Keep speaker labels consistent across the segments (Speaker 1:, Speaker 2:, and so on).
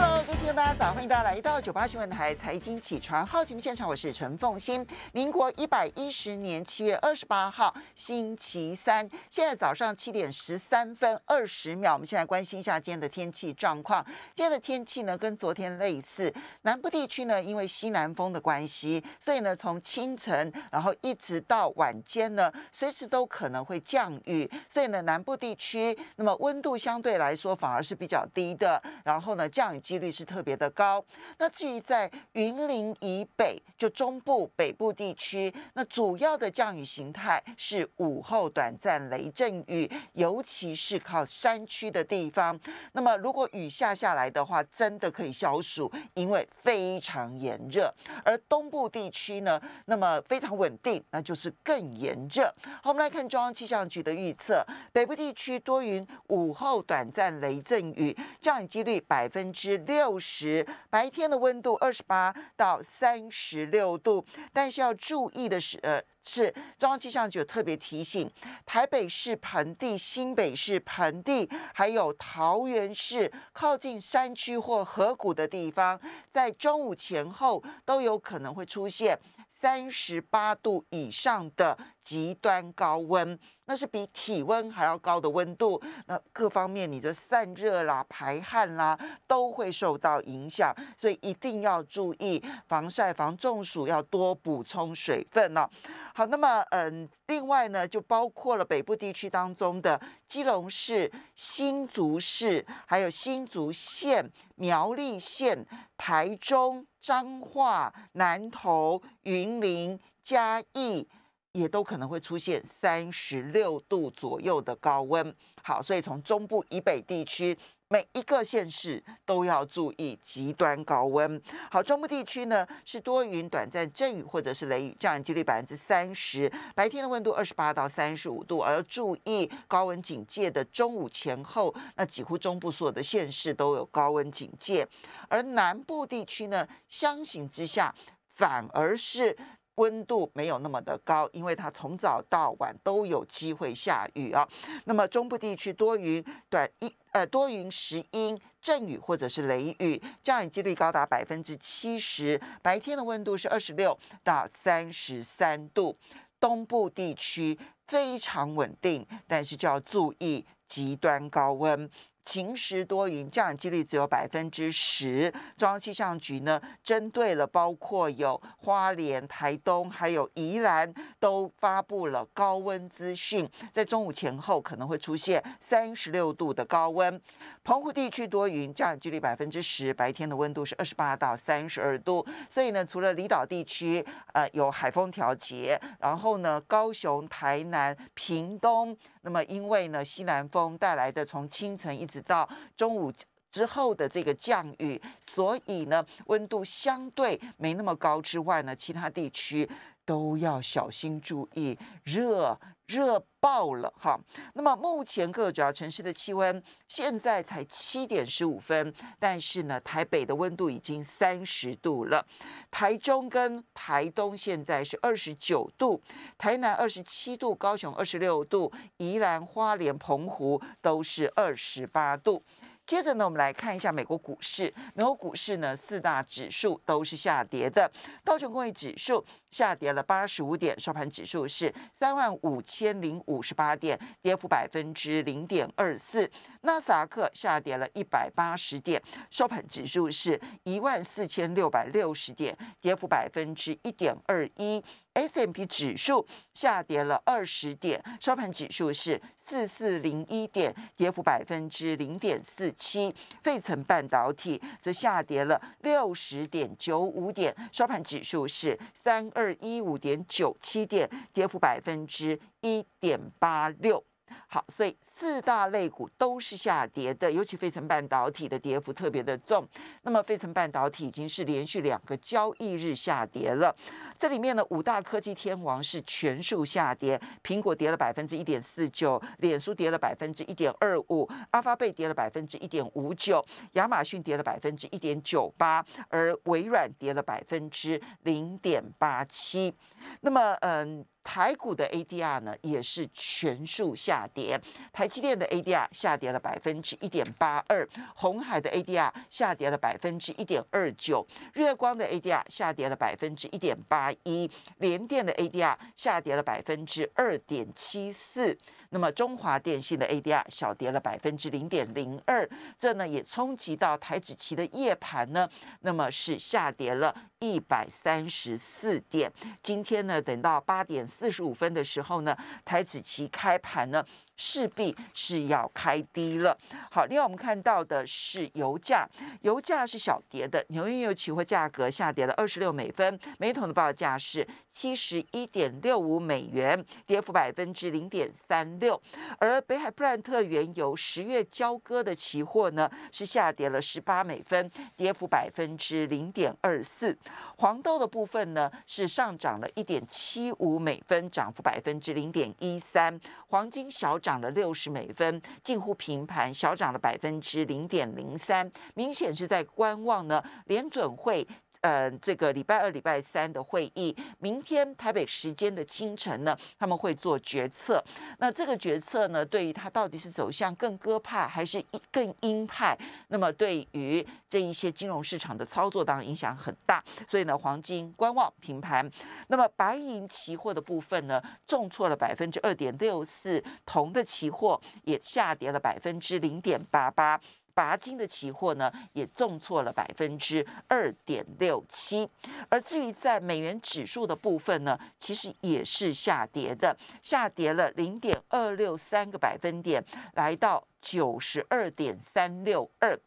Speaker 1: Hello，各位众，大家早，欢迎大家来到九八新闻台财经起床号节目现场，我是陈凤欣。民国一百一十年七月二十八号，星期三，现在早上七点十三分二十秒，我们现在关心一下今天的天气状况。今天的天气呢，跟昨天类似，南部地区呢，因为西南风的关系，所以呢，从清晨然后一直到晚间呢，随时都可能会降雨，所以呢，南部地区那么温度相对来说反而是比较低的，然后呢，降雨。几率是特别的高。那至于在云林以北，就中部北部地区，那主要的降雨形态是午后短暂雷阵雨，尤其是靠山区的地方。那么如果雨下下来的话，真的可以消暑，因为非常炎热。而东部地区呢，那么非常稳定，那就是更炎热。好，我们来看中央气象局的预测：北部地区多云，午后短暂雷阵雨，降雨几率百分之。六十白天的温度二十八到三十六度，但是要注意的是，呃，是中央气象局特别提醒，台北市盆地、新北市盆地，还有桃园市靠近山区或河谷的地方，在中午前后都有可能会出现。三十八度以上的极端高温，那是比体温还要高的温度，那各方面你的散热啦、排汗啦都会受到影响，所以一定要注意防晒、防中暑，要多补充水分哦。好，那么嗯，另外呢，就包括了北部地区当中的基隆市、新竹市，还有新竹县、苗栗县、台中。彰化、南投、云林、嘉义也都可能会出现三十六度左右的高温。好，所以从中部以北地区。每一个县市都要注意极端高温。好，中部地区呢是多云、短暂阵雨或者是雷雨，降雨几率百分之三十，白天的温度二十八到三十五度，而要注意高温警戒的中午前后，那几乎中部所有的县市都有高温警戒。而南部地区呢，相形之下，反而是。温度没有那么的高，因为它从早到晚都有机会下雨啊。那么中部地区多云短一呃多云时阴阵雨或者是雷雨降雨几率高达百分之七十，白天的温度是二十六到三十三度。东部地区非常稳定，但是就要注意极端高温。晴时多云，降雨几率只有百分之十。中央气象局呢，针对了包括有花莲、台东，还有宜兰，都发布了高温资讯。在中午前后可能会出现三十六度的高温。澎湖地区多云，降雨几率百分之十，白天的温度是二十八到三十二度。所以呢，除了离岛地区，呃，有海风调节，然后呢，高雄、台南、屏东。那么，因为呢西南风带来的从清晨一直到中午之后的这个降雨，所以呢温度相对没那么高。之外呢，其他地区。都要小心注意，热热爆了哈！那么目前各主要城市的气温，现在才七点十五分，但是呢，台北的温度已经三十度了，台中跟台东现在是二十九度，台南二十七度，高雄二十六度，宜兰花莲澎湖都是二十八度。接着呢，我们来看一下美国股市，美国股市呢四大指数都是下跌的，道琼工业指数。下跌了八十五点，收盘指数是三万五千零五十八点，跌幅百分之零点二四。纳斯达克下跌了一百八十点，收盘指数是一万四千六百六十点，跌幅百分之一点二一。S&P M 指数下跌了二十点，收盘指数是四四零一点，跌幅百分之零点四七。费城半导体则下跌了六十点九五点，收盘指数是三。二一五点九七点，跌幅百分之一点八六。好，所以四大类股都是下跌的，尤其费城半导体的跌幅特别的重。那么，费城半导体已经是连续两个交易日下跌了。这里面呢，五大科技天王是全数下跌，苹果跌了百分之一点四九，脸书跌了百分之一点二五，阿发贝跌了百分之一点五九，亚马逊跌了百分之一点九八，而微软跌了百分之零点八七。那么，嗯。台股的 ADR 呢，也是全数下跌。台积电的 ADR 下跌了百分之一点八二，红海的 ADR 下跌了百分之一点二九，日月光的 ADR 下跌了百分之一点八一，联电的 ADR 下跌了百分之二点七四。那么中华电信的 ADR 小跌了百分之零点零二，这呢也冲击到台指期的夜盘呢，那么是下跌了一百三十四点。今天呢，等到八点。四十五分的时候呢，台子棋开盘呢。势必是要开低了。好，另外我们看到的是油价，油价是小跌的。纽约油期货价格下跌了二十六美分，每桶的报价是七十一点六五美元，跌幅百分之零点三六。而北海布兰特原油十月交割的期货呢，是下跌了十八美分，跌幅百分之零点二四。黄豆的部分呢，是上涨了一点七五美分，涨幅百分之零点一三。黄金小涨。涨了六十美分，近乎平盘，小涨了百分之零点零三，明显是在观望呢。联准会。呃，这个礼拜二、礼拜三的会议，明天台北时间的清晨呢，他们会做决策。那这个决策呢，对于它到底是走向更鸽派还是更鹰派，那么对于这一些金融市场的操作当影响很大。所以呢，黄金观望平盘，那么白银期货的部分呢，重挫了百分之二点六四，铜的期货也下跌了百分之零点八八。钯金的期货呢，也重挫了百分之二点六七，而至于在美元指数的部分呢，其实也是下跌的，下跌了零点二六三个百分点，来到。九十二点三六二，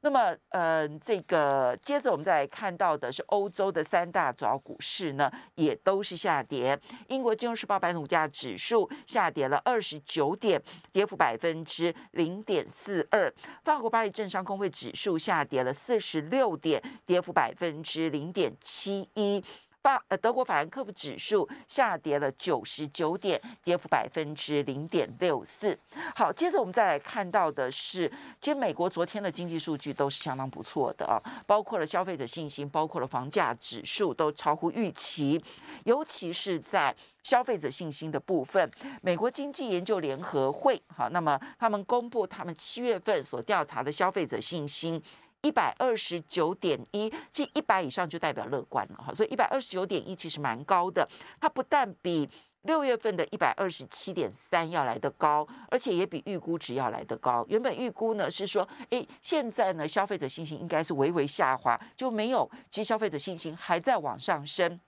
Speaker 1: 那么，呃，这个接着我们再来看到的是欧洲的三大主要股市呢，也都是下跌。英国金融时报白铜价指数下跌了二十九点，跌幅百分之零点四二。法国巴黎政商工会指数下跌了四十六点，跌幅百分之零点七一。那呃，德国法兰克福指数下跌了九十九点，跌幅百分之零点六四。好，接着我们再来看到的是，其实美国昨天的经济数据都是相当不错的啊，包括了消费者信心，包括了房价指数都超乎预期，尤其是在消费者信心的部分，美国经济研究联合会，好，那么他们公布他们七月份所调查的消费者信心。一百二十九点一，即一百以上就代表乐观了哈，所以一百二十九点一其实蛮高的。它不但比六月份的一百二十七点三要来得高，而且也比预估值要来得高。原本预估呢是说，哎，现在呢消费者信心应该是微微下滑，就没有，其实消费者信心还在往上升。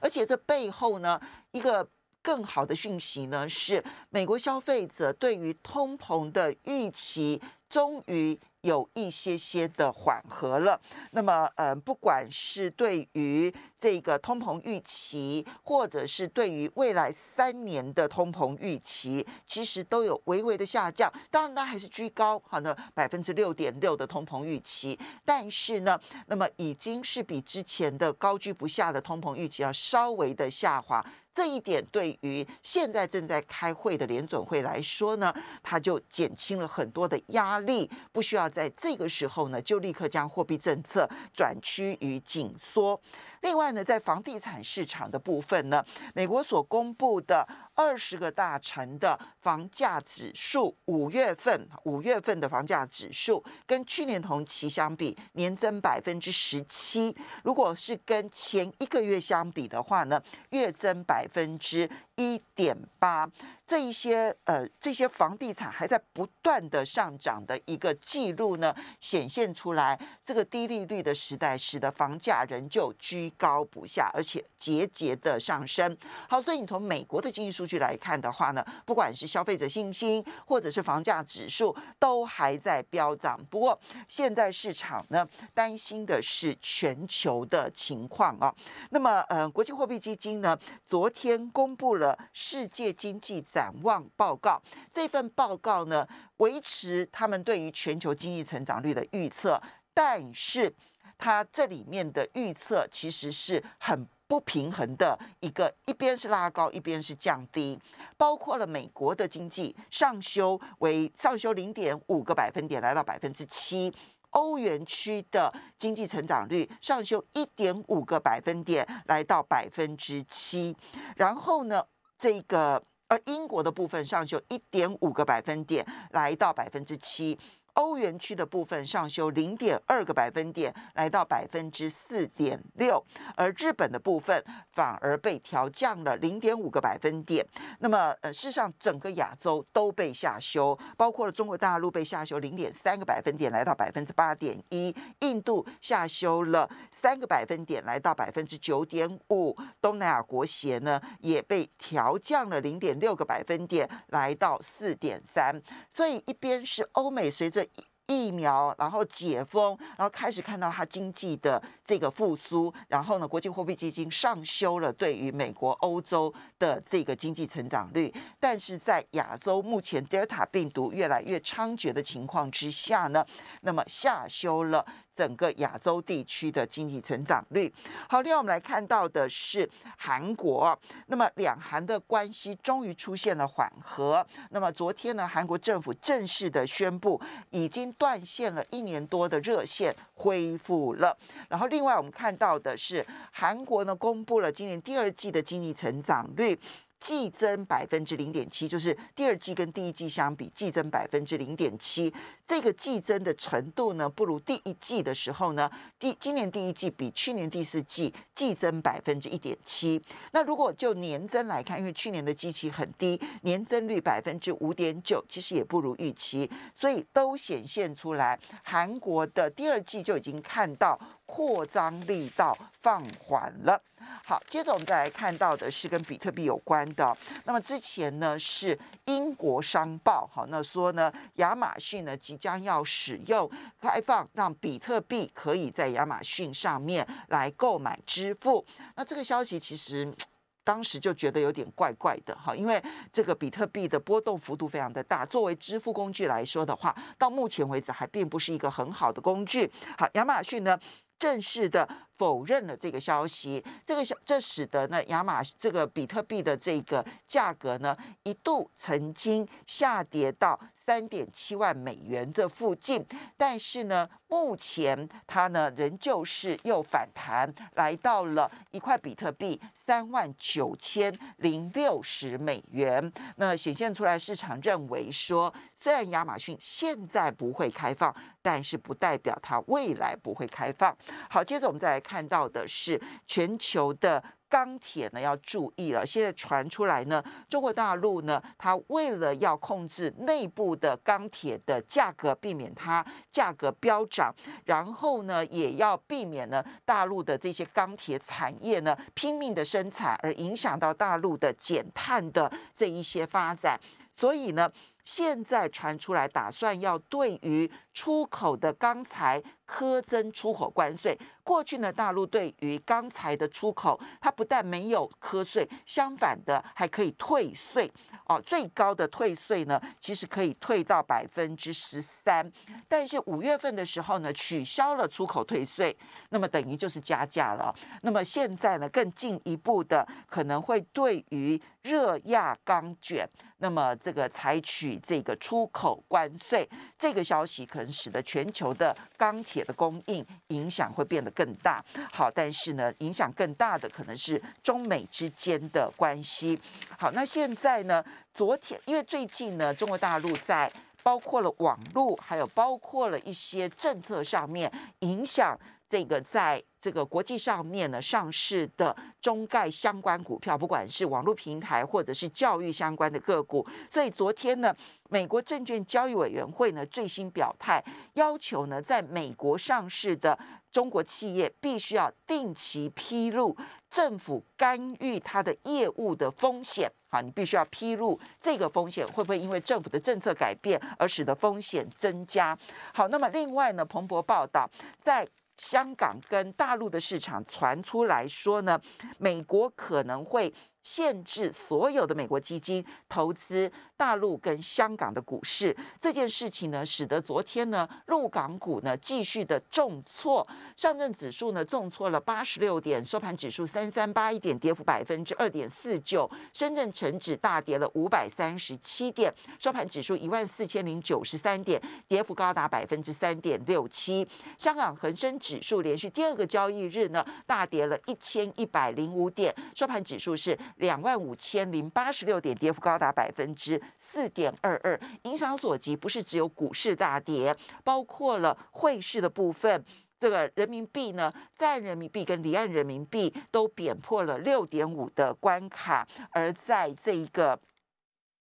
Speaker 1: 而且这背后呢，一个更好的讯息呢是，美国消费者对于通膨的预期终于。有一些些的缓和了，那么，嗯，不管是对于这个通膨预期，或者是对于未来三年的通膨预期，其实都有微微的下降。当然呢，还是居高，好呢，百分之六点六的通膨预期，但是呢，那么已经是比之前的高居不下的通膨预期要稍微的下滑。这一点对于现在正在开会的联准会来说呢，它就减轻了很多的压力，不需要在这个时候呢就立刻将货币政策转趋于紧缩。另外呢，在房地产市场的部分呢，美国所公布的二十个大城的房价指数，五月份五月份的房价指数跟去年同期相比，年增百分之十七，如果是跟前一个月相比的话呢，月增百。百分之一点八，这一些呃，这些房地产还在不断的上涨的一个记录呢，显现出来。这个低利率的时代，使得房价仍旧居高不下，而且节节的上升。好，所以你从美国的经济数据来看的话呢，不管是消费者信心，或者是房价指数，都还在飙涨。不过现在市场呢，担心的是全球的情况啊。那么呃，国际货币基金呢，昨天公布了世界经济展望报告，这份报告呢维持他们对于全球经济成长率的预测，但是它这里面的预测其实是很不平衡的，一个一边是拉高，一边是降低，包括了美国的经济上修为上修零点五个百分点，来到百分之七。欧元区的经济成长率上修一点五个百分点，来到百分之七。然后呢，这个呃英国的部分上修一点五个百分点，来到百分之七。欧元区的部分上修零点二个百分点，来到百分之四点六，而日本的部分反而被调降了零点五个百分点。那么，呃，事实上整个亚洲都被下修，包括了中国大陆被下修零点三个百分点，来到百分之八点一；印度下修了三个百分点，来到百分之九点五；东南亚国协呢也被调降了零点六个百分点，来到四点三。所以一边是欧美随着疫苗，然后解封，然后开始看到它经济的这个复苏。然后呢，国际货币基金上修了对于美国、欧洲的这个经济成长率，但是在亚洲目前德尔塔病毒越来越猖獗的情况之下呢，那么下修了。整个亚洲地区的经济成长率。好，另外我们来看到的是韩国，那么两韩的关系终于出现了缓和。那么昨天呢，韩国政府正式的宣布，已经断线了一年多的热线恢复了。然后，另外我们看到的是，韩国呢公布了今年第二季的经济成长率。季增百分之零点七，就是第二季跟第一季相比，季增百分之零点七。这个季增的程度呢，不如第一季的时候呢，第今年第一季比去年第四季季增百分之一点七。那如果就年增来看，因为去年的基期很低，年增率百分之五点九，其实也不如预期，所以都显现出来，韩国的第二季就已经看到。扩张力道放缓了。好，接着我们再来看到的是跟比特币有关的。那么之前呢是英国商报，好，那说呢亚马逊呢即将要使用开放，让比特币可以在亚马逊上面来购买支付。那这个消息其实 当时就觉得有点怪怪的，哈，因为这个比特币的波动幅度非常的大，作为支付工具来说的话，到目前为止还并不是一个很好的工具。好，亚马逊呢？正式的。否认了这个消息，这个消这使得呢，亚马这个比特币的这个价格呢，一度曾经下跌到三点七万美元这附近，但是呢，目前它呢仍旧是又反弹来到了一块比特币三万九千零六十美元。那显现出来，市场认为说，虽然亚马逊现在不会开放，但是不代表它未来不会开放。好，接着我们再来。看到的是全球的钢铁呢，要注意了。现在传出来呢，中国大陆呢，它为了要控制内部的钢铁的价格，避免它价格飙涨，然后呢，也要避免呢，大陆的这些钢铁产业呢拼命的生产，而影响到大陆的减碳的这一些发展。所以呢，现在传出来，打算要对于。出口的钢材苛征出口关税。过去呢，大陆对于钢材的出口，它不但没有苛税，相反的还可以退税。哦，最高的退税呢，其实可以退到百分之十三。但是五月份的时候呢，取消了出口退税，那么等于就是加价了。那么现在呢，更进一步的可能会对于热轧钢卷，那么这个采取这个出口关税这个消息可。使得全球的钢铁的供应影响会变得更大。好，但是呢，影响更大的可能是中美之间的关系。好，那现在呢？昨天因为最近呢，中国大陆在。包括了网络，还有包括了一些政策上面影响这个在这个国际上面呢上市的中概相关股票，不管是网络平台或者是教育相关的个股。所以昨天呢，美国证券交易委员会呢最新表态，要求呢在美国上市的。中国企业必须要定期披露政府干预它的业务的风险。好，你必须要披露这个风险会不会因为政府的政策改变而使得风险增加？好，那么另外呢，彭博报道，在香港跟大陆的市场传出来说呢，美国可能会。限制所有的美国基金投资大陆跟香港的股市这件事情呢，使得昨天呢，陆港股呢继续的重挫，上证指数呢重挫了八十六点，收盘指数三三八一点，跌幅百分之二点四九；深圳成指大跌了五百三十七点，收盘指数一万四千零九十三点，跌幅高达百分之三点六七；香港恒生指数连续第二个交易日呢，大跌了一千一百零五点，收盘指数是。两万五千零八十六点，跌幅高达百分之四点二二。影响所及，不是只有股市大跌，包括了汇市的部分。这个人民币呢，在岸人民币跟离岸人民币都贬破了六点五的关卡，而在这一个。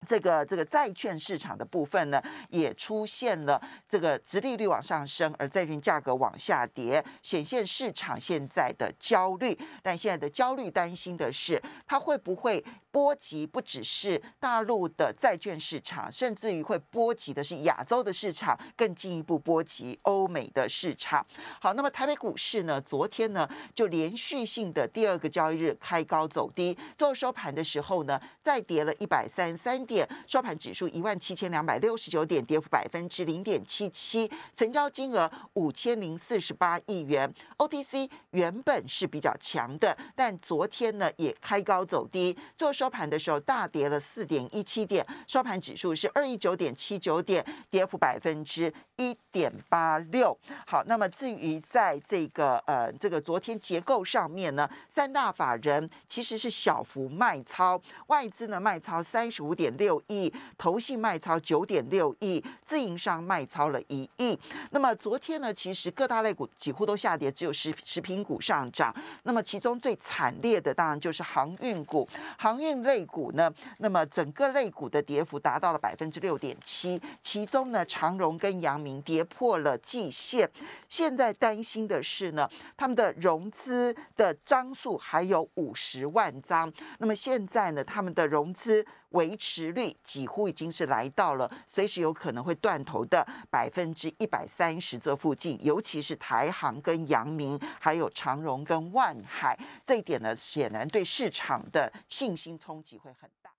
Speaker 1: 这个这个债券市场的部分呢，也出现了这个殖利率往上升，而债券价格往下跌，显现市场现在的焦虑。但现在的焦虑担心的是，它会不会？波及不只是大陆的债券市场，甚至于会波及的是亚洲的市场，更进一步波及欧美的市场。好，那么台北股市呢？昨天呢就连续性的第二个交易日开高走低，最后收盘的时候呢再跌了一百三十三点，收盘指数一万七千两百六十九点，跌幅百分之零点七七，成交金额五千零四十八亿元。O T C 原本是比较强的，但昨天呢也开高走低做。收盘的时候大跌了四点一七点，收盘指数是二一九点七九点，跌幅百分之一点八六。好，那么至于在这个呃这个昨天结构上面呢，三大法人其实是小幅卖超，外资呢卖超三十五点六亿，投信卖超九点六亿，自营商卖超了一亿。那么昨天呢，其实各大类股几乎都下跌，只有食食品股上涨。那么其中最惨烈的当然就是航运股，航运。类股呢？那么整个类股的跌幅达到了百分之六点七，其中呢，长荣跟阳明跌破了季线。现在担心的是呢，他们的融资的张数还有五十万张，那么现在呢，他们的融资。维持率几乎已经是来到了随时有可能会断头的百分之一百三十这附近，尤其是台航跟阳明，还有长荣跟万海，这一点呢，显然对市场的信心冲击会很大。